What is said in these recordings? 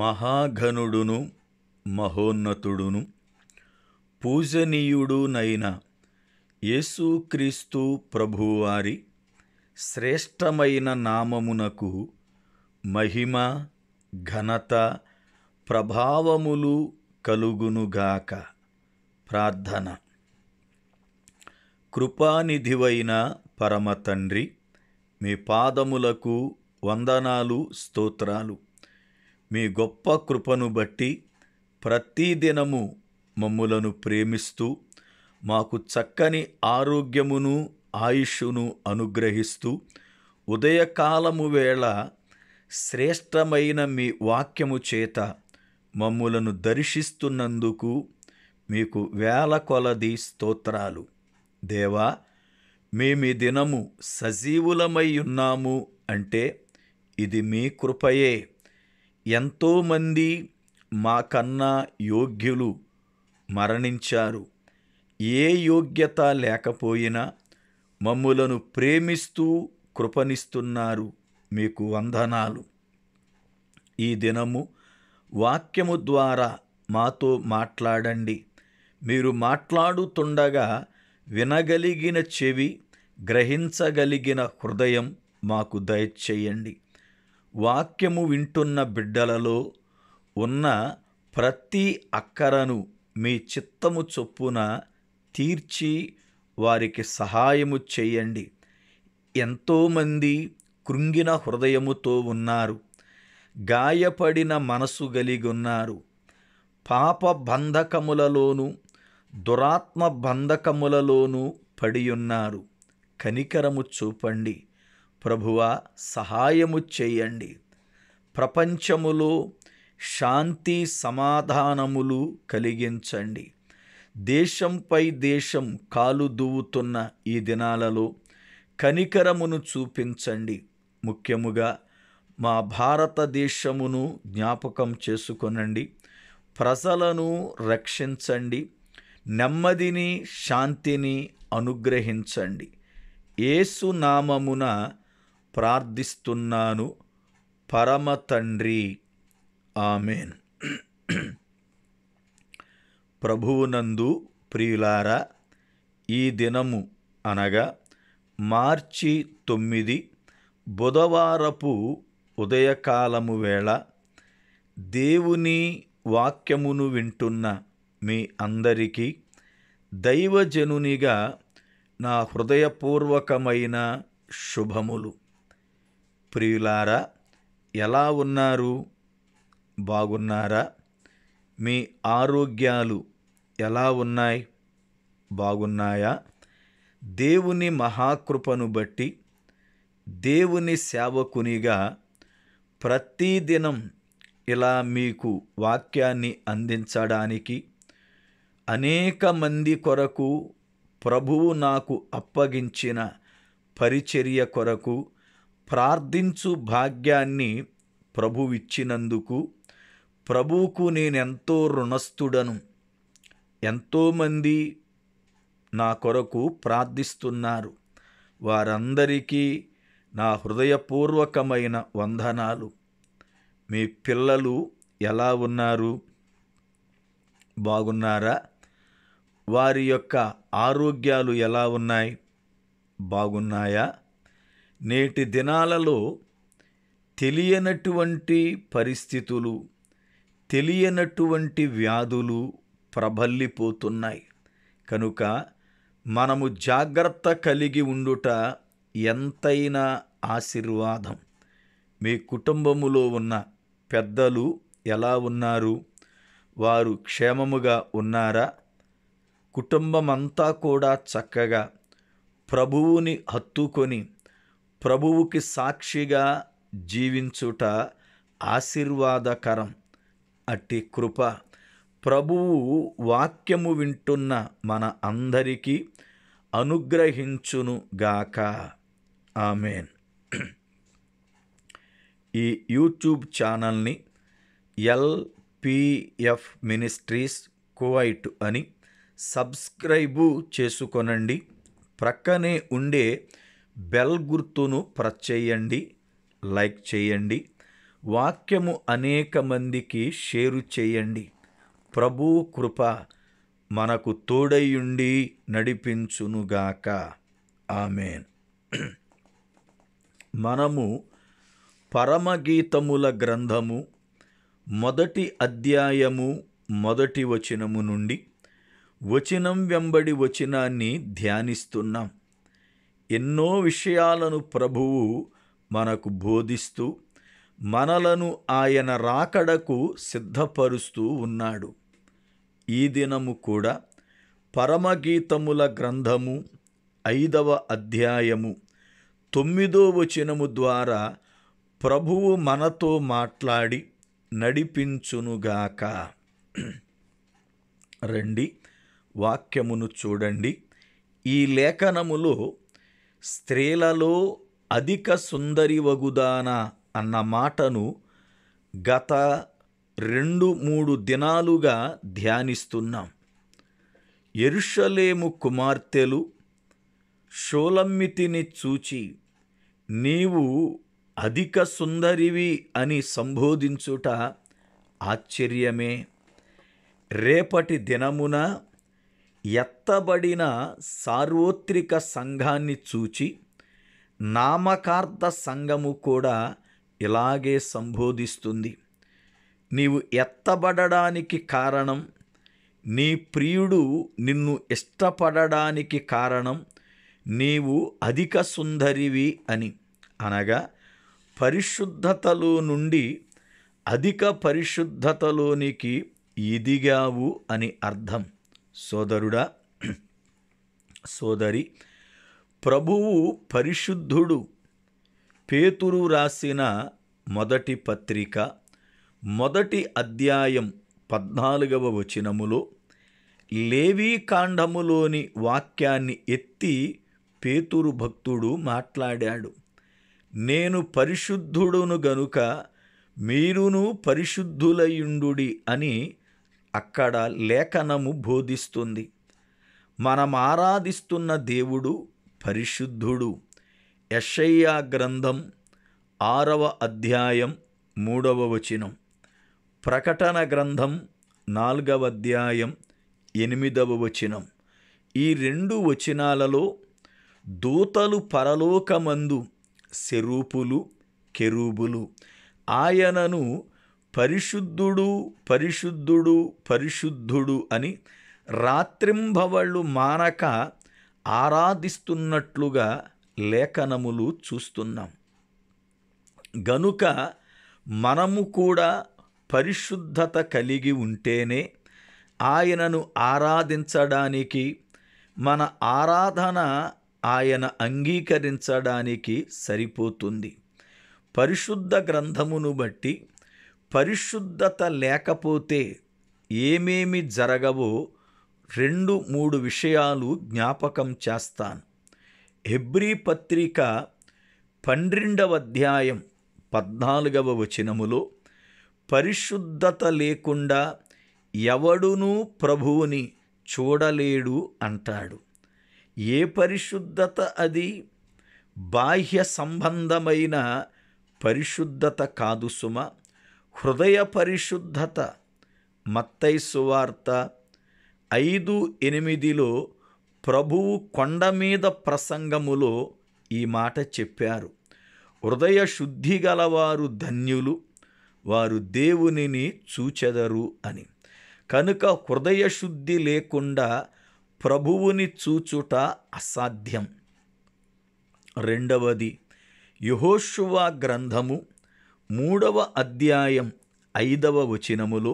మహాఘనుడును మహోన్నతుడును పూజనీయుడునైన యేసుక్రీస్తు ప్రభువారి శ్రేష్టమైన నామమునకు మహిమ ఘనత ప్రభావములు కలుగునుగాక ప్రార్థన కృపానిధివైన పరమతండ్రి మీ పాదములకు వందనాలు స్తోత్రాలు మీ గొప్ప కృపను బట్టి ప్రతిదినము మమ్ములను ప్రేమిస్తూ మాకు చక్కని ఆరోగ్యమును ఆయుష్ను అనుగ్రహిస్తూ ఉదయకాలము వేళ శ్రేష్టమైన మీ వాక్యము చేత మమ్ములను దర్శిస్తున్నందుకు మీకు వేల కొలది స్తోత్రాలు దేవా మేమి దినము సజీవులమై ఉన్నాము అంటే ఇది మీ కృపయే ఎంతోమంది మాకన్నా యోగ్యులు మరణించారు ఏ యోగ్యత లేకపోయినా మమ్ములను ప్రేమిస్తూ కృపనిస్తున్నారు మీకు వందనాలు ఈ దినము వాక్యము ద్వారా మాతో మాట్లాడండి మీరు మాట్లాడుతుండగా వినగలిగిన చెవి గ్రహించగలిగిన హృదయం మాకు దయచేయండి వాక్యము వింటున్న బిడ్డలలో ఉన్న ప్రతి అక్కరను మీ చిత్తము చొప్పున తీర్చి వారికి సహాయము చేయండి ఎంతోమంది కృంగిన హృదయముతో ఉన్నారు గాయపడిన మనసు గలిగున్నారు పాప బంధకములలోనూ దురాత్మ బంధకములలోనూ పడియున్నారు కనికరము చూపండి ప్రభువా సహాయము చేయండి ప్రపంచములో శాంతి సమాధానములు కలిగించండి దేశంపై దేశం కాలు దువ్వుతున్న ఈ దినాలలో కనికరమును చూపించండి ముఖ్యముగా మా భారతదేశమును జ్ఞాపకం చేసుకొనండి ప్రజలను రక్షించండి నెమ్మదిని శాంతిని అనుగ్రహించండి ఏసునామమున ప్రార్థిస్తున్నాను పరమ తండ్రి ఆమెన్ ప్రభువునందు ప్రియులారా ఈ దినము అనగా మార్చి తొమ్మిది బుధవారపు ఉదయకాలము వేళ దేవుని వాక్యమును వింటున్న మీ అందరికీ దైవజనునిగా నా హృదయపూర్వకమైన శుభములు ప్రియులారా ఎలా ఉన్నారు బాగున్నారా మీ ఆరోగ్యాలు ఎలా ఉన్నాయి బాగున్నాయా దేవుని మహాకృపను బట్టి దేవుని సేవకునిగా ప్రతిదినం ఇలా మీకు వాక్యాన్ని అందించడానికి అనేక మంది కొరకు ప్రభువు నాకు అప్పగించిన పరిచర్య కొరకు ప్రార్థించు భాగ్యాన్ని ప్రభువిచ్చినందుకు ప్రభువుకు నేనెంతో రుణస్థుడను ఎంతోమంది నా కొరకు ప్రార్థిస్తున్నారు వారందరికీ నా హృదయపూర్వకమైన వందనాలు మీ పిల్లలు ఎలా ఉన్నారు బాగున్నారా వారి యొక్క ఆరోగ్యాలు ఎలా ఉన్నాయి బాగున్నాయా నేటి దినాలలో తెలియనటువంటి పరిస్థితులు తెలియనటువంటి వ్యాధులు ప్రబల్లిపోతున్నాయి కనుక మనము జాగ్రత్త కలిగి ఉండుట ఎంతైనా ఆశీర్వాదం మీ కుటుంబములో ఉన్న పెద్దలు ఎలా ఉన్నారు వారు క్షేమముగా ఉన్నారా కుటుంబమంతా కూడా చక్కగా ప్రభువుని హత్తుకొని ప్రభువుకి సాక్షిగా జీవించుట ఆశీర్వాదకరం అట్టి కృప ప్రభువు వాక్యము వింటున్న మన అందరికీ అనుగ్రహించునుగాక ఆమెన్ ఈ యూట్యూబ్ ఛానల్ని ఎల్పిఎఫ్ మినిస్ట్రీస్ కువైట్ అని సబ్స్క్రైబు చేసుకొనండి ప్రక్కనే ఉండే బెల్ గుర్తును ప్రెస్ చేయండి లైక్ చేయండి వాక్యము అనేక మందికి షేరు చేయండి ప్రభు కృప మనకు తోడయ్యుండి నడిపించునుగాక ఆమెన్ మనము పరమగీతముల గ్రంథము మొదటి అధ్యాయము మొదటి వచనము నుండి వచనం వెంబడి వచనాన్ని ధ్యానిస్తున్నాం ఎన్నో విషయాలను ప్రభువు మనకు బోధిస్తూ మనలను ఆయన రాకడకు సిద్ధపరుస్తూ ఉన్నాడు ఈ దినము కూడా పరమగీతముల గ్రంథము ఐదవ అధ్యాయము తొమ్మిదో వచనము ద్వారా ప్రభువు మనతో మాట్లాడి నడిపించునుగాక రండి వాక్యమును చూడండి ఈ లేఖనములో స్త్రీలలో అధిక సుందరి వగుదాన అన్న మాటను గత రెండు మూడు దినాలుగా ధ్యానిస్తున్నాం ఎరుషలేము కుమార్తెలు షోలమ్మితిని చూచి నీవు అధిక సుందరివి అని సంబోధించుట ఆశ్చర్యమే రేపటి దినమున ఎత్తబడిన సార్వత్రిక సంఘాన్ని చూచి నామకార్థ సంఘము కూడా ఇలాగే సంబోధిస్తుంది నీవు ఎత్తబడడానికి కారణం నీ ప్రియుడు నిన్ను ఇష్టపడడానికి కారణం నీవు అధిక సుందరివి అని అనగా పరిశుద్ధతలో నుండి అధిక పరిశుద్ధతలోనికి ఎదిగావు అని అర్థం సోదరుడా సోదరి ప్రభువు పరిశుద్ధుడు పేతురు రాసిన మొదటి పత్రిక మొదటి అధ్యాయం పద్నాలుగవ వచనములో లేవీకాండములోని వాక్యాన్ని ఎత్తి పేతురు భక్తుడు మాట్లాడాడు నేను పరిశుద్ధుడును గనుక మీరును పరిశుద్ధులయుండు అని అక్కడ లేఖనము బోధిస్తుంది మనం ఆరాధిస్తున్న దేవుడు పరిశుద్ధుడు యషయ్యా గ్రంథం ఆరవ అధ్యాయం మూడవ వచనం ప్రకటన గ్రంథం నాలుగవ అధ్యాయం ఎనిమిదవ వచనం ఈ రెండు వచనాలలో దూతలు పరలోకమందు శరూపులు కెరూబులు ఆయనను పరిశుద్ధుడు పరిశుద్ధుడు పరిశుద్ధుడు అని రాత్రింబవళ్ళు మానక ఆరాధిస్తున్నట్లుగా లేఖనములు చూస్తున్నాం గనుక మనము కూడా పరిశుద్ధత కలిగి ఉంటేనే ఆయనను ఆరాధించడానికి మన ఆరాధన ఆయన అంగీకరించడానికి సరిపోతుంది పరిశుద్ధ గ్రంథమును బట్టి పరిశుద్ధత లేకపోతే ఏమేమి జరగవో రెండు మూడు విషయాలు జ్ఞాపకం చేస్తాను హెబ్రీ పత్రిక పన్నెండవ అధ్యాయం పద్నాలుగవ వచనములో పరిశుద్ధత లేకుండా ఎవడునూ ప్రభువుని చూడలేడు అంటాడు ఏ పరిశుద్ధత అది బాహ్య సంబంధమైన పరిశుద్ధత కాదు సుమ హృదయ పరిశుద్ధత మత్తై సువార్త ఐదు ఎనిమిదిలో ప్రభువు కొండ మీద ప్రసంగములో ఈ మాట చెప్పారు హృదయ శుద్ధి గలవారు ధన్యులు వారు దేవునిని చూచెదరు అని కనుక హృదయ శుద్ధి లేకుండా ప్రభువుని చూచుట అసాధ్యం రెండవది యహోశువా గ్రంథము మూడవ అధ్యాయం ఐదవ వచనములో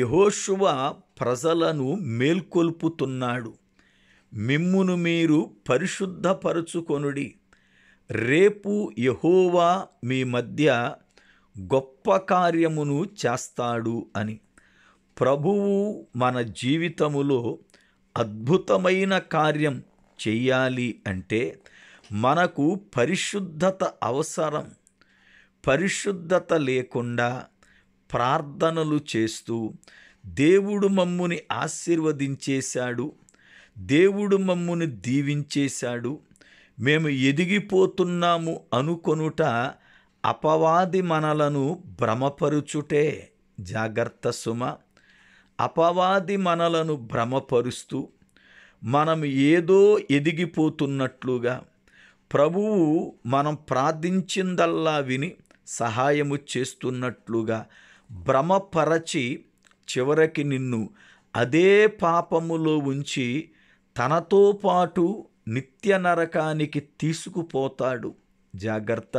యహోశువ ప్రజలను మేల్కొల్పుతున్నాడు మిమ్మును మీరు పరిశుద్ధపరుచుకొనుడి రేపు యహోవా మీ మధ్య గొప్ప కార్యమును చేస్తాడు అని ప్రభువు మన జీవితములో అద్భుతమైన కార్యం చెయ్యాలి అంటే మనకు పరిశుద్ధత అవసరం పరిశుద్ధత లేకుండా ప్రార్థనలు చేస్తూ దేవుడు మమ్ముని ఆశీర్వదించేశాడు దేవుడు మమ్ముని దీవించేశాడు మేము ఎదిగిపోతున్నాము అనుకొనుట అపవాది మనలను భ్రమపరుచుటే జాగ్రత్త సుమ అపవాది మనలను భ్రమపరుస్తూ మనం ఏదో ఎదిగిపోతున్నట్లుగా ప్రభువు మనం ప్రార్థించిందల్లా విని సహాయము చేస్తున్నట్లుగా భ్రమపరచి చివరికి నిన్ను అదే పాపములో ఉంచి తనతో పాటు నిత్య నరకానికి తీసుకుపోతాడు జాగ్రత్త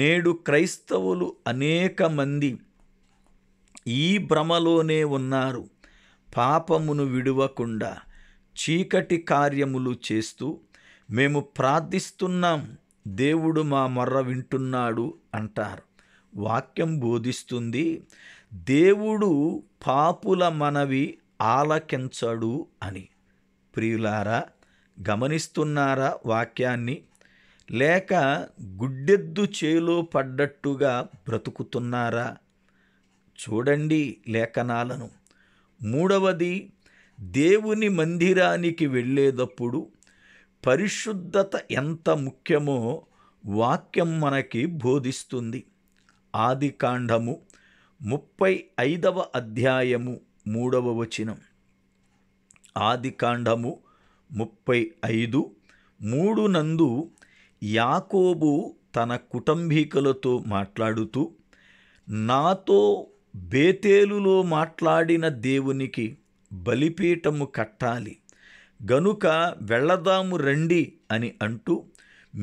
నేడు క్రైస్తవులు అనేక మంది ఈ భ్రమలోనే ఉన్నారు పాపమును విడువకుండా చీకటి కార్యములు చేస్తూ మేము ప్రార్థిస్తున్నాం దేవుడు మా మొర్ర వింటున్నాడు అంటారు వాక్యం బోధిస్తుంది దేవుడు పాపుల మనవి ఆలకించడు అని ప్రియులారా గమనిస్తున్నారా వాక్యాన్ని లేక గుడ్డెద్దు చేలో పడ్డట్టుగా బ్రతుకుతున్నారా చూడండి లేఖనాలను మూడవది దేవుని మందిరానికి వెళ్ళేటప్పుడు పరిశుద్ధత ఎంత ముఖ్యమో వాక్యం మనకి బోధిస్తుంది ఆది కాండము ముప్పై ఐదవ అధ్యాయము మూడవ వచనం ఆది కాండము ముప్పై ఐదు మూడు నందు యాకోబు తన కుటుంబీకులతో మాట్లాడుతూ నాతో బేతేలులో మాట్లాడిన దేవునికి బలిపీఠము కట్టాలి గనుక వెళ్ళదాము రండి అని అంటూ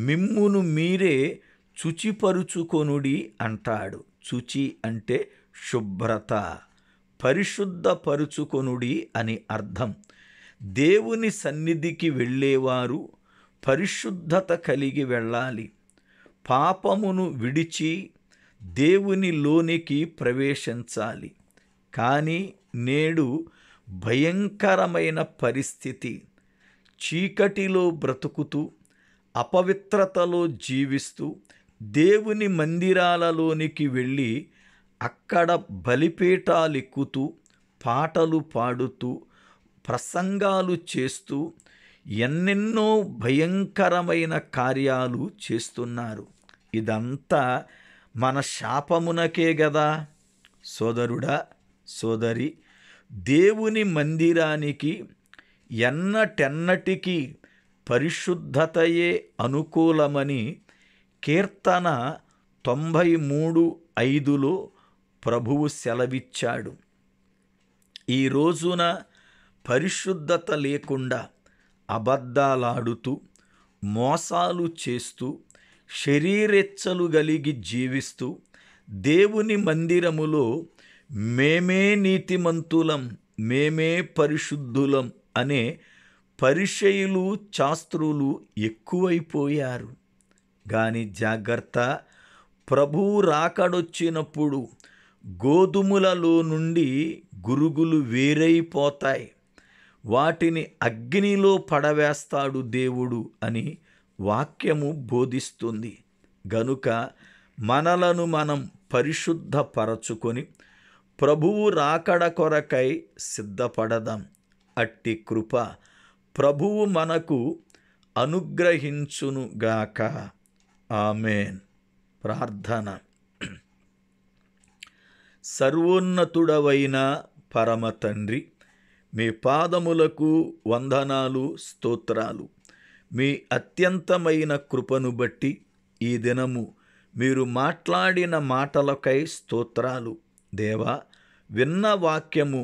మిమ్మును మీరే చుచిపరుచుకొనుడి అంటాడు చుచి అంటే శుభ్రత పరిశుద్ధపరుచుకొనుడి అని అర్థం దేవుని సన్నిధికి వెళ్ళేవారు పరిశుద్ధత కలిగి వెళ్ళాలి పాపమును విడిచి దేవునిలోనికి ప్రవేశించాలి కానీ నేడు భయంకరమైన పరిస్థితి చీకటిలో బ్రతుకుతూ అపవిత్రతలో జీవిస్తూ దేవుని మందిరాలలోనికి వెళ్ళి అక్కడ బలిపీఠాలెక్కుతూ పాటలు పాడుతూ ప్రసంగాలు చేస్తూ ఎన్నెన్నో భయంకరమైన కార్యాలు చేస్తున్నారు ఇదంతా మన శాపమునకే గదా సోదరుడా సోదరి దేవుని మందిరానికి ఎన్నటెన్నటికి పరిశుద్ధతయే అనుకూలమని కీర్తన తొంభై మూడు ఐదులో ప్రభువు సెలవిచ్చాడు ఈ రోజున పరిశుద్ధత లేకుండా అబద్ధాలాడుతూ మోసాలు చేస్తూ శరీరెచ్చలు కలిగి జీవిస్తూ దేవుని మందిరములో మేమే నీతిమంతులం మేమే పరిశుద్ధులం అనే పరిషయులు శాస్త్రులు ఎక్కువైపోయారు కానీ జాగ్రత్త ప్రభు రాకడొచ్చినప్పుడు గోధుమలలో నుండి గురుగులు వేరైపోతాయి వాటిని అగ్నిలో పడవేస్తాడు దేవుడు అని వాక్యము బోధిస్తుంది గనుక మనలను మనం పరిశుద్ధపరచుకొని ప్రభువు రాకడ కొరకై సిద్ధపడదాం అట్టి కృప ప్రభువు మనకు అనుగ్రహించునుగాక ఆమెన్ ప్రార్థన సర్వోన్నతుడవైన పరమ తండ్రి మీ పాదములకు వందనాలు స్తోత్రాలు మీ అత్యంతమైన కృపను బట్టి ఈ దినము మీరు మాట్లాడిన మాటలకై స్తోత్రాలు దేవా విన్న వాక్యము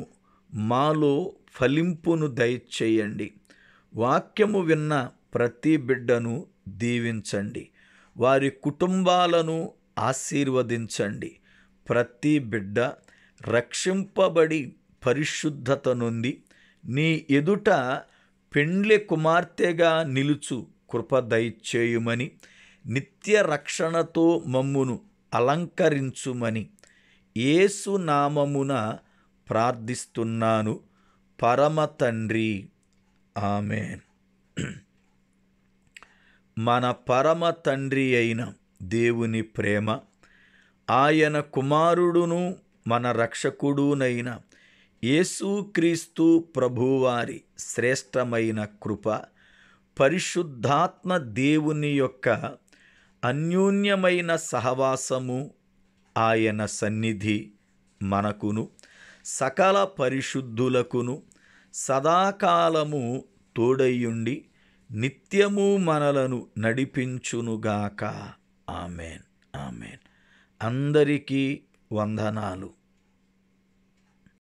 మాలో ఫలింపును దయచేయండి వాక్యము విన్న ప్రతి బిడ్డను దీవించండి వారి కుటుంబాలను ఆశీర్వదించండి ప్రతి బిడ్డ రక్షింపబడి పరిశుద్ధత నుండి నీ ఎదుట పెండ్లి కుమార్తెగా నిలుచు కృప దయచేయుమని నిత్య రక్షణతో మమ్మును అలంకరించుమని నామమున ప్రార్థిస్తున్నాను పరమ తండ్రి ఆమెన్ మన పరమ తండ్రి అయిన దేవుని ప్రేమ ఆయన కుమారుడును మన రక్షకుడునైన యేసుక్రీస్తు ప్రభువారి శ్రేష్టమైన కృప పరిశుద్ధాత్మ దేవుని యొక్క అన్యోన్యమైన సహవాసము ఆయన సన్నిధి మనకును సకల పరిశుద్ధులకును సదాకాలము తోడయ్యుండి నిత్యము మనలను నడిపించునుగాక ఆమెన్ ఆమెన్ అందరికీ వందనాలు